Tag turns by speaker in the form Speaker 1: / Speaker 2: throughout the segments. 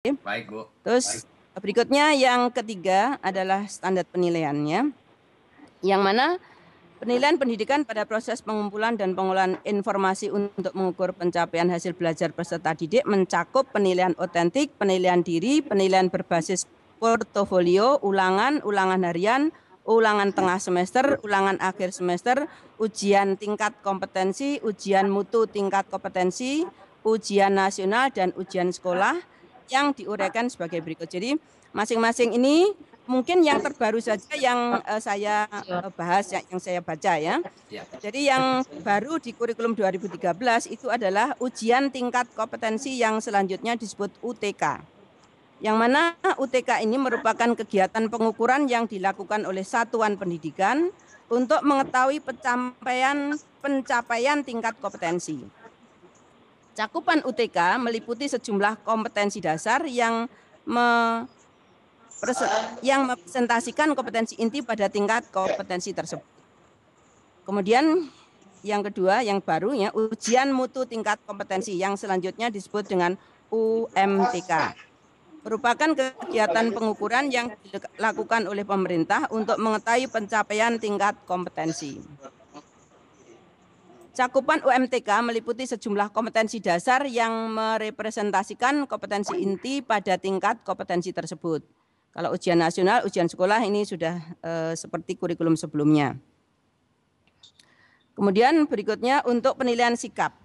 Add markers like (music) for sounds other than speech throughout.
Speaker 1: Baik, Bu. Terus Baik. berikutnya yang ketiga adalah standar penilaiannya. Yang mana penilaian pendidikan pada proses pengumpulan dan pengolahan informasi untuk mengukur pencapaian hasil belajar peserta didik mencakup penilaian otentik, penilaian diri, penilaian berbasis portofolio, ulangan, ulangan harian, ulangan tengah semester, ulangan akhir semester, ujian tingkat kompetensi, ujian mutu tingkat kompetensi, ujian nasional dan ujian sekolah yang diuraikan sebagai berikut. Jadi masing-masing ini mungkin yang terbaru saja yang uh, saya uh, bahas yang, yang saya baca ya. ya. Jadi yang baru di kurikulum 2013 itu adalah ujian tingkat kompetensi yang selanjutnya disebut UTK. Yang mana UTK ini merupakan kegiatan pengukuran yang dilakukan oleh satuan pendidikan untuk mengetahui pencapaian pencapaian tingkat kompetensi. Cakupan UTK meliputi sejumlah kompetensi dasar yang me yang mempresentasikan kompetensi inti pada tingkat kompetensi tersebut. Kemudian yang kedua, yang baru ya, ujian mutu tingkat kompetensi yang selanjutnya disebut dengan UMTK. Merupakan kegiatan pengukuran yang dilakukan oleh pemerintah untuk mengetahui pencapaian tingkat kompetensi. Cakupan UMTK meliputi sejumlah kompetensi dasar yang merepresentasikan kompetensi inti pada tingkat kompetensi tersebut. Kalau ujian nasional, ujian sekolah ini sudah eh, seperti kurikulum sebelumnya. Kemudian berikutnya untuk penilaian sikap.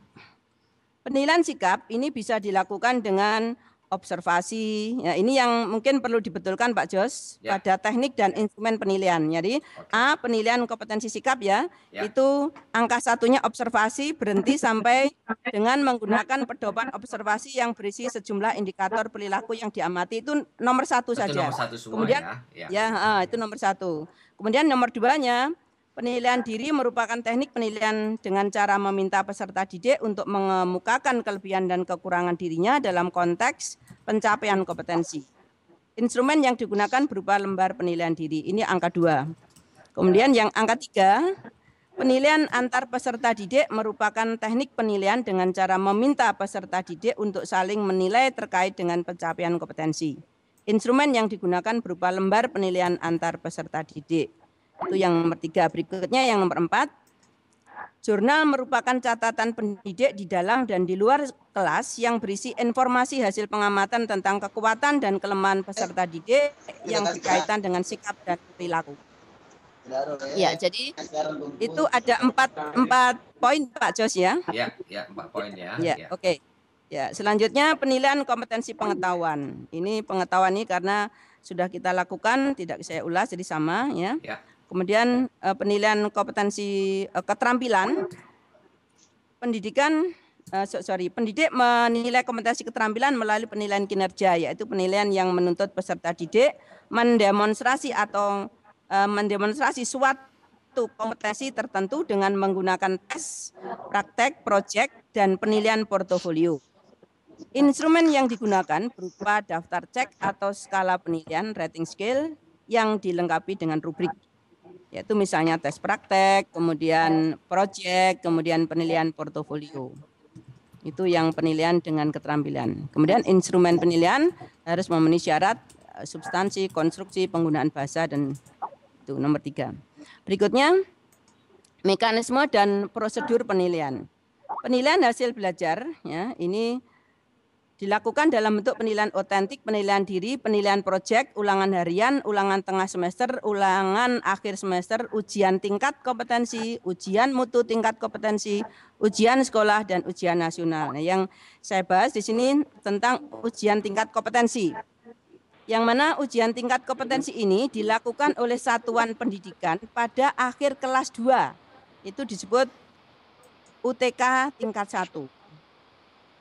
Speaker 1: Penilaian sikap ini bisa dilakukan dengan observasi. Ya, ini yang mungkin perlu dibetulkan Pak Jos ya. pada teknik dan ya. instrumen penilaian. Jadi okay. A penilaian kompetensi sikap ya, ya. itu angka satunya observasi berhenti (laughs) sampai dengan menggunakan pedoman observasi yang berisi sejumlah indikator perilaku yang diamati itu nomor satu itu saja. Nomor satu semua Kemudian ya, ya. ya itu nomor satu. Kemudian nomor dua nya Penilaian diri merupakan teknik penilaian dengan cara meminta peserta didik untuk mengemukakan kelebihan dan kekurangan dirinya dalam konteks pencapaian kompetensi. Instrumen yang digunakan berupa lembar penilaian diri. Ini angka dua. Kemudian yang angka tiga, penilaian antar peserta didik merupakan teknik penilaian dengan cara meminta peserta didik untuk saling menilai terkait dengan pencapaian kompetensi. Instrumen yang digunakan berupa lembar penilaian antar peserta didik. Itu yang nomor tiga. Berikutnya yang nomor empat. Jurnal merupakan catatan pendidik di dalam dan di luar kelas yang berisi informasi hasil pengamatan tentang kekuatan dan kelemahan peserta didik yang berkaitan dengan sikap dan perilaku. Ya, jadi itu ada empat empat poin Pak Jos ya. Ya, ya empat poin ya. Ya, ya. oke. Okay. Ya, selanjutnya penilaian kompetensi pengetahuan. Ini pengetahuan ini karena sudah kita lakukan, tidak saya ulas, jadi sama ya. ya. Kemudian eh, penilaian kompetensi eh, keterampilan, pendidikan, eh, sorry, pendidik menilai kompetensi keterampilan melalui penilaian kinerja, yaitu penilaian yang menuntut peserta didik mendemonstrasi atau mendemonstrasi suatu kompetensi tertentu dengan menggunakan tes, praktek, proyek, dan penilaian portofolio. Instrumen yang digunakan berupa daftar cek atau skala penilaian rating scale yang dilengkapi dengan rubrik yaitu misalnya tes praktek, kemudian ya. proyek, kemudian penilaian portofolio. Itu yang penilaian dengan keterampilan. Kemudian instrumen penilaian harus memenuhi syarat eh, substansi, konstruksi, penggunaan bahasa dan itu nomor tiga. Berikutnya mekanisme dan prosedur penilaian. Penilaian hasil belajar ya ini dilakukan dalam bentuk penilaian otentik, penilaian diri, penilaian proyek, ulangan harian, ulangan tengah semester, ulangan akhir semester, ujian tingkat kompetensi, ujian mutu tingkat kompetensi, ujian sekolah dan ujian nasional. Nah, yang saya bahas di sini tentang ujian tingkat kompetensi. Yang mana ujian tingkat kompetensi ini dilakukan oleh satuan pendidikan pada akhir kelas 2. Itu disebut UTK tingkat 1.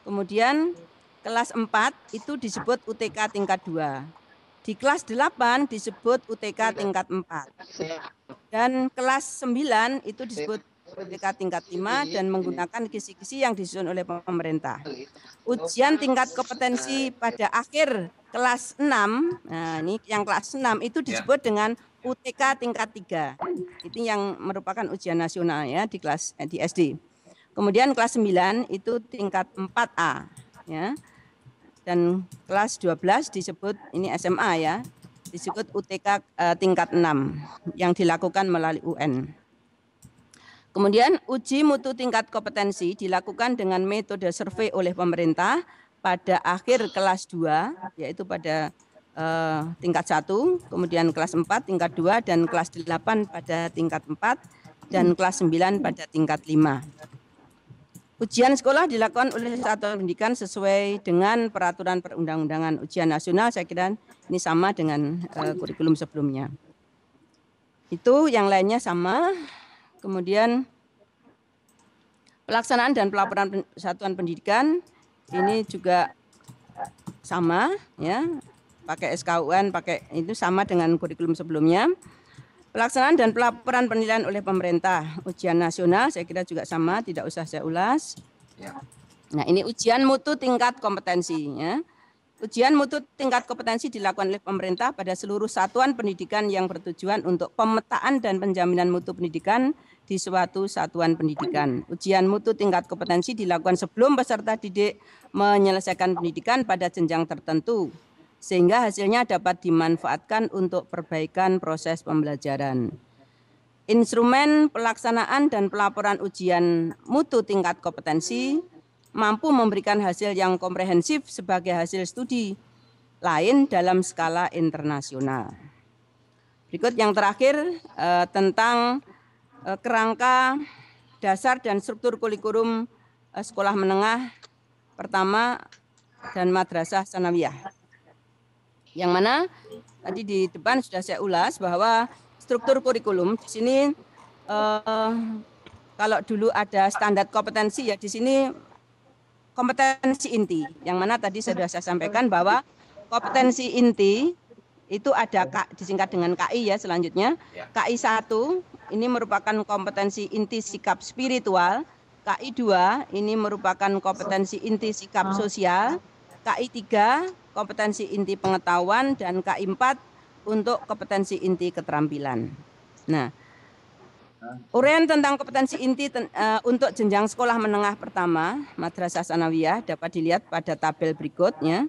Speaker 1: Kemudian kelas 4 itu disebut UTK tingkat 2. Di kelas 8 disebut UTK tingkat 4. Dan kelas 9 itu disebut UTK tingkat 5 dan menggunakan kisi-kisi yang disusun oleh pemerintah. Ujian tingkat kompetensi pada akhir kelas 6, nah ini yang kelas 6 itu ya. disebut dengan UTK tingkat 3. Itu yang merupakan ujian nasional ya di kelas eh, di SD. Kemudian kelas 9 itu tingkat 4A ya dan kelas 12 disebut ini SMA ya, disebut UTK uh, eh, tingkat 6 yang dilakukan melalui UN. Kemudian uji mutu tingkat kompetensi dilakukan dengan metode survei oleh pemerintah pada akhir kelas 2 yaitu pada uh, tingkat 1, kemudian kelas 4 tingkat 2 dan kelas 8 pada tingkat 4 dan kelas 9 pada tingkat 5. Ujian sekolah dilakukan oleh satuan pendidikan sesuai dengan peraturan perundang-undangan ujian nasional. Saya kira ini sama dengan uh, kurikulum sebelumnya. Itu yang lainnya sama. Kemudian pelaksanaan dan pelaporan satuan pendidikan ini juga sama ya. Pakai SKUN, pakai itu sama dengan kurikulum sebelumnya. Pelaksanaan dan pelaporan penilaian oleh pemerintah. Ujian nasional saya kira juga sama, tidak usah saya ulas. Ya. Nah, ini ujian mutu tingkat kompetensinya. Ujian mutu tingkat kompetensi dilakukan oleh pemerintah pada seluruh satuan pendidikan yang bertujuan untuk pemetaan dan penjaminan mutu pendidikan di suatu satuan pendidikan. Ujian mutu tingkat kompetensi dilakukan sebelum peserta didik menyelesaikan pendidikan pada jenjang tertentu sehingga hasilnya dapat dimanfaatkan untuk perbaikan proses pembelajaran. Instrumen pelaksanaan dan pelaporan ujian mutu tingkat kompetensi mampu memberikan hasil yang komprehensif sebagai hasil studi lain dalam skala internasional. Berikut yang terakhir eh, tentang eh, kerangka dasar dan struktur kurikulum eh, sekolah menengah pertama dan madrasah sanawiyah. Yang mana tadi di depan sudah saya ulas bahwa struktur kurikulum di sini eh, kalau dulu ada standar kompetensi ya di sini kompetensi inti yang mana tadi sudah saya sampaikan bahwa kompetensi inti itu ada disingkat dengan KI ya selanjutnya ya. KI 1 ini merupakan kompetensi inti sikap spiritual KI 2 ini merupakan kompetensi inti sikap sosial KI 3 kompetensi inti pengetahuan dan K4 untuk kompetensi inti keterampilan. Nah, Uraian tentang kompetensi inti ten, e, untuk jenjang sekolah menengah pertama Madrasah Sanawiyah dapat dilihat pada tabel berikutnya.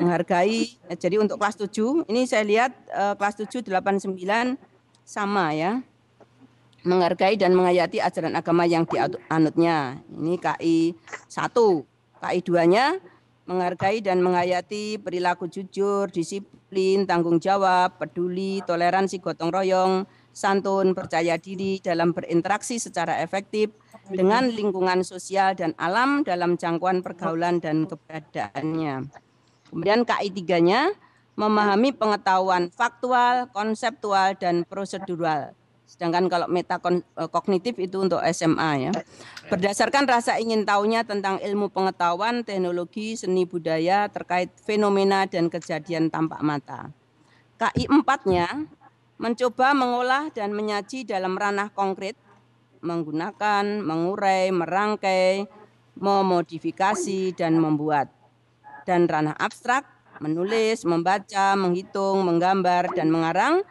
Speaker 1: Menghargai, eh, jadi untuk kelas 7, ini saya lihat e, kelas 7, 89 sama ya. Menghargai dan menghayati ajaran agama yang dianutnya. Ini KI 1. KI 2-nya menghargai dan menghayati perilaku jujur, disiplin, tanggung jawab, peduli, toleransi gotong royong, santun, percaya diri dalam berinteraksi secara efektif dengan lingkungan sosial dan alam dalam jangkauan pergaulan dan keberadaannya. Kemudian KI tiganya memahami pengetahuan faktual, konseptual, dan prosedural Sedangkan kalau meta eh, kognitif itu untuk SMA ya. Berdasarkan rasa ingin tahunya tentang ilmu pengetahuan, teknologi, seni budaya terkait fenomena dan kejadian tampak mata. KI empatnya mencoba mengolah dan menyaji dalam ranah konkret menggunakan, mengurai, merangkai, memodifikasi dan membuat. Dan ranah abstrak menulis, membaca, menghitung, menggambar dan mengarang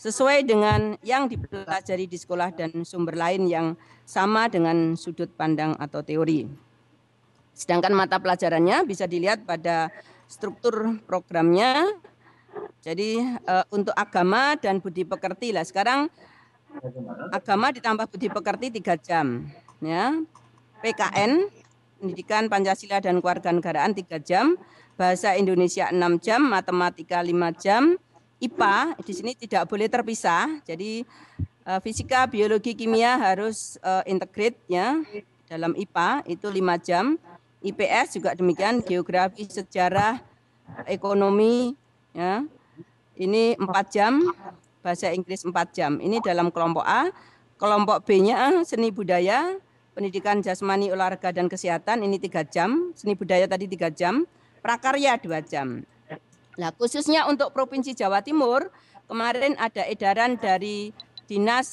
Speaker 1: sesuai dengan yang dipelajari di sekolah dan sumber lain yang sama dengan sudut pandang atau teori. Sedangkan mata pelajarannya bisa dilihat pada struktur programnya. Jadi e, untuk agama dan budi pekerti lah sekarang agama ditambah budi pekerti tiga jam, ya PKN pendidikan Pancasila dan kewarganegaraan tiga jam, bahasa Indonesia enam jam, matematika lima jam, IPA di sini tidak boleh terpisah. Jadi eh, fisika, biologi, kimia harus uh, eh, integrate ya dalam IPA itu lima jam. IPS juga demikian, geografi, sejarah, ekonomi ya. Ini 4 jam, bahasa Inggris 4 jam. Ini dalam kelompok A. Kelompok B-nya seni budaya, pendidikan jasmani, olahraga dan kesehatan ini 3 jam, seni budaya tadi 3 jam, prakarya 2 jam. Nah, khususnya untuk Provinsi Jawa Timur, kemarin ada edaran dari Dinas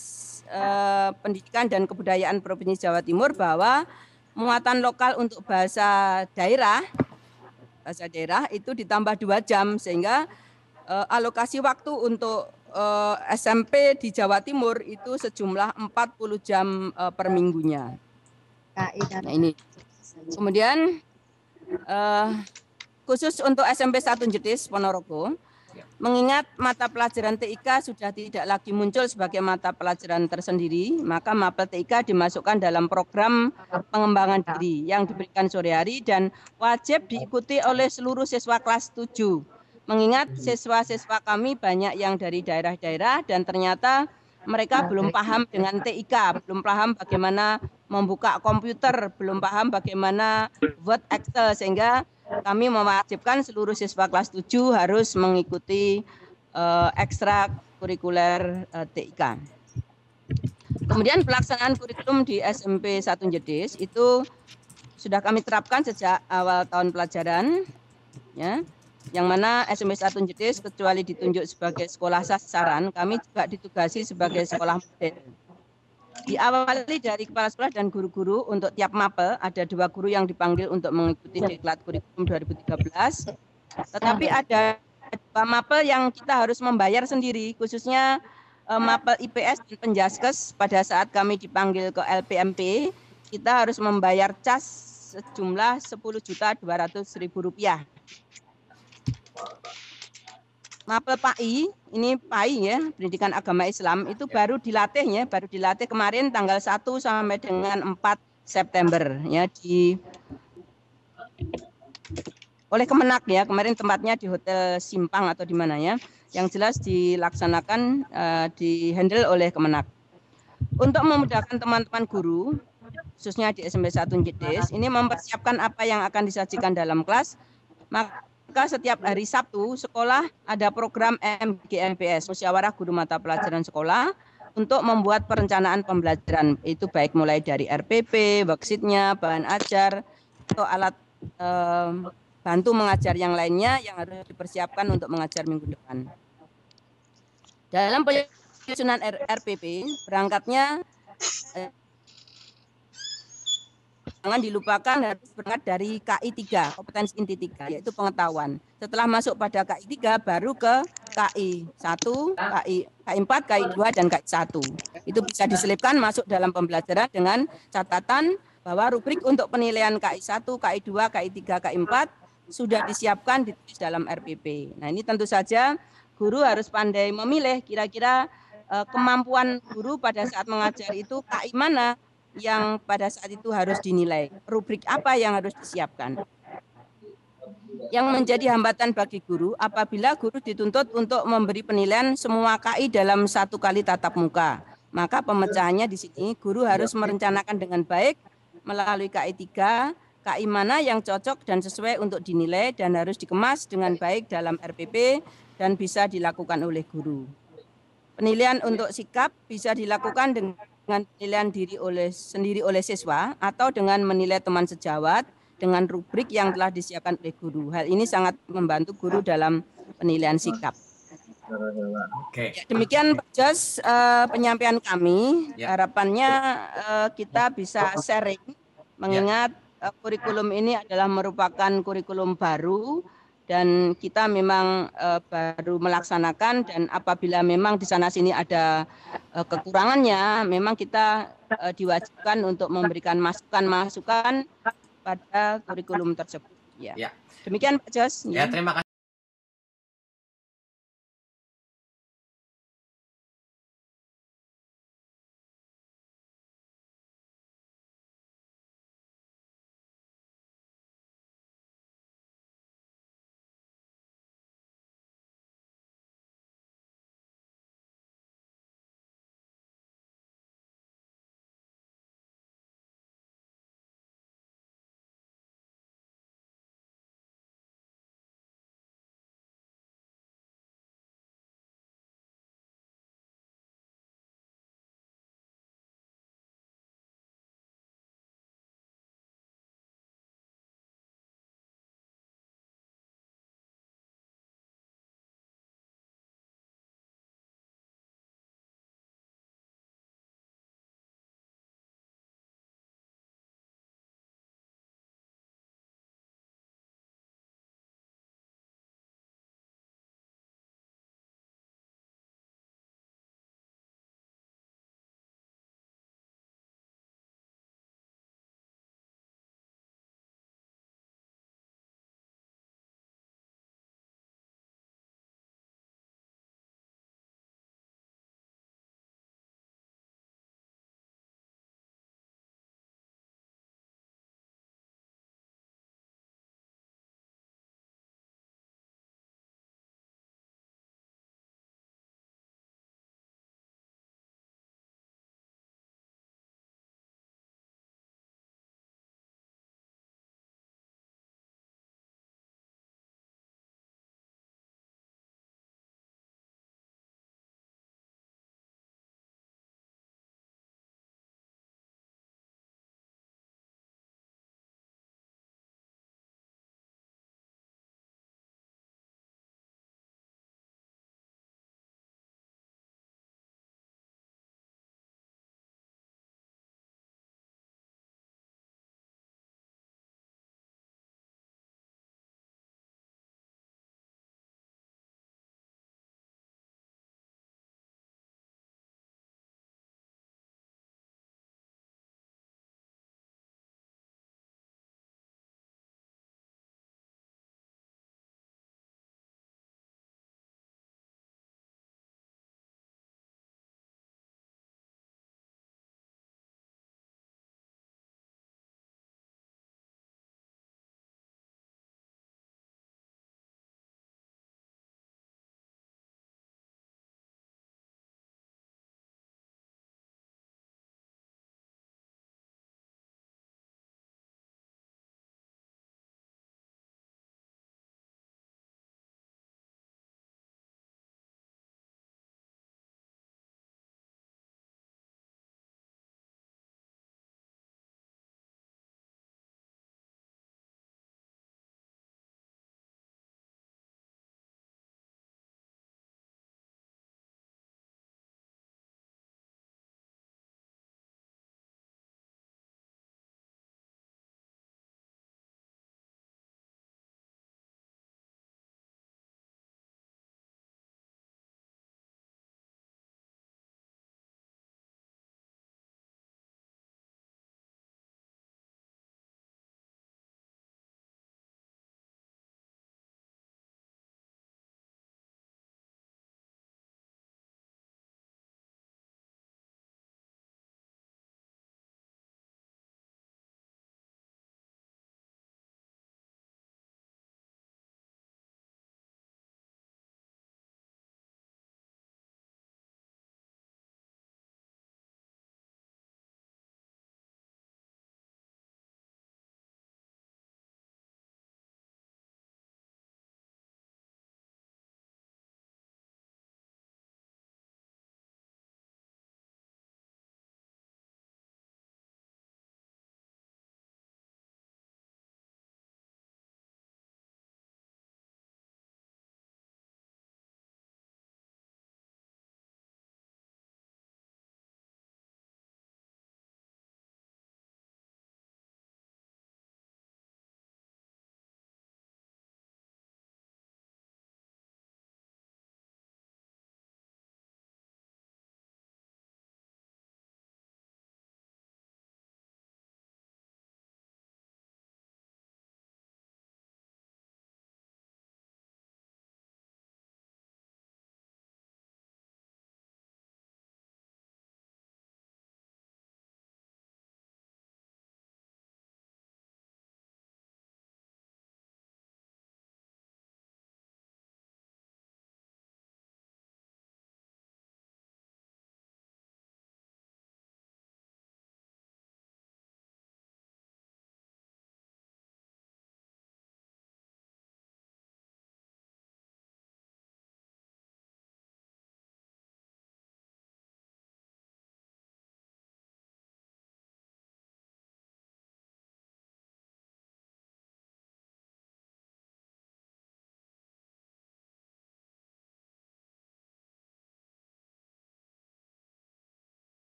Speaker 1: eh, Pendidikan dan Kebudayaan Provinsi Jawa Timur bahwa muatan lokal untuk bahasa daerah bahasa daerah itu ditambah dua jam sehingga eh, alokasi waktu untuk eh, SMP di Jawa Timur itu sejumlah 40 jam eh, per minggunya. Iya. Nah, ini. Kemudian eh, khusus untuk SMP 1 Jedis Ponorogo. Ya. Mengingat mata pelajaran TIK sudah tidak lagi muncul sebagai mata pelajaran tersendiri, maka mapel TIK dimasukkan dalam program pengembangan ya. diri yang diberikan sore hari dan wajib diikuti oleh seluruh siswa kelas 7. Mengingat hmm. siswa-siswa kami banyak yang dari daerah-daerah dan ternyata mereka nah, belum gitu. paham dengan TIK, belum paham bagaimana membuka komputer, belum paham bagaimana Word Excel sehingga kami mewajibkan seluruh siswa kelas 7 harus mengikuti uh, ekstra kurikuler uh, eh, TIK. Kemudian pelaksanaan kurikulum di SMP 1 Jedis itu sudah kami terapkan sejak awal tahun pelajaran ya yang mana SMS Satu Jedes kecuali ditunjuk sebagai sekolah sasaran, kami juga ditugasi sebagai sekolah model. Diawali dari kepala sekolah dan guru-guru untuk tiap mapel ada dua guru yang dipanggil untuk mengikuti ya. diklat kurikulum 2013. Tetapi ada dua mapel yang kita harus membayar sendiri, khususnya eh, mapel IPS dan Penjaskes pada saat kami dipanggil ke LPMP, kita harus membayar cas sejumlah 10 juta 200 ribu rupiah mapel PAI, ini PAI ya, Pendidikan Agama Islam itu ya. baru dilatihnya, baru dilatih kemarin tanggal 1 sampai dengan 4 September ya di oleh Kemenak ya. Kemarin tempatnya di Hotel Simpang atau di mana ya. Yang jelas dilaksanakan uh, eh, handle oleh Kemenak. Untuk memudahkan teman-teman guru khususnya di SMP 1 Ngedes, ini mempersiapkan apa yang akan disajikan dalam kelas maka maka setiap hari Sabtu sekolah ada program MGMPS, Musyawarah Guru Mata Pelajaran Sekolah untuk membuat perencanaan pembelajaran itu baik mulai dari RPP, worksheet-nya, bahan ajar atau alat e, bantu mengajar yang lainnya yang harus dipersiapkan untuk mengajar minggu depan. Dalam penyusunan RPP berangkatnya eh, jangan dilupakan harus berangkat dari KI 3 kompetensi inti 3 yaitu pengetahuan setelah masuk pada KI 3 baru ke KI 1 KI KI 4 KI 2 dan KI 1 itu bisa diselipkan masuk dalam pembelajaran dengan catatan bahwa rubrik untuk penilaian KI 1, KI 2, KI 3, KI 4 sudah disiapkan di dalam RPP. Nah, ini tentu saja guru harus pandai memilih kira-kira kemampuan guru pada saat mengajar itu KI mana yang pada saat itu harus dinilai? Rubrik apa yang harus disiapkan? Yang menjadi hambatan bagi guru apabila guru dituntut untuk memberi penilaian semua KI dalam satu kali tatap muka. Maka pemecahannya di sini guru harus merencanakan dengan baik melalui KI 3, KI mana yang cocok dan sesuai untuk dinilai dan harus dikemas dengan baik dalam RPP dan bisa dilakukan oleh guru. Penilaian untuk sikap bisa dilakukan dengan dengan penilaian diri oleh sendiri oleh siswa atau dengan menilai teman sejawat dengan rubrik yang telah disiapkan oleh guru. Hal ini sangat membantu guru dalam penilaian sikap. Oke. Okay. Ya, demikian okay. Jos uh, penyampaian kami. Yeah. Harapannya uh, kita bisa sharing mengingat uh, kurikulum ini adalah merupakan kurikulum baru dan kita memang uh, baru melaksanakan dan apabila memang di sana sini ada uh, kekurangannya memang kita uh, diwajibkan untuk memberikan masukan-masukan pada kurikulum tersebut ya. ya. Demikian Pak Jos. Ya, ya terima kasih.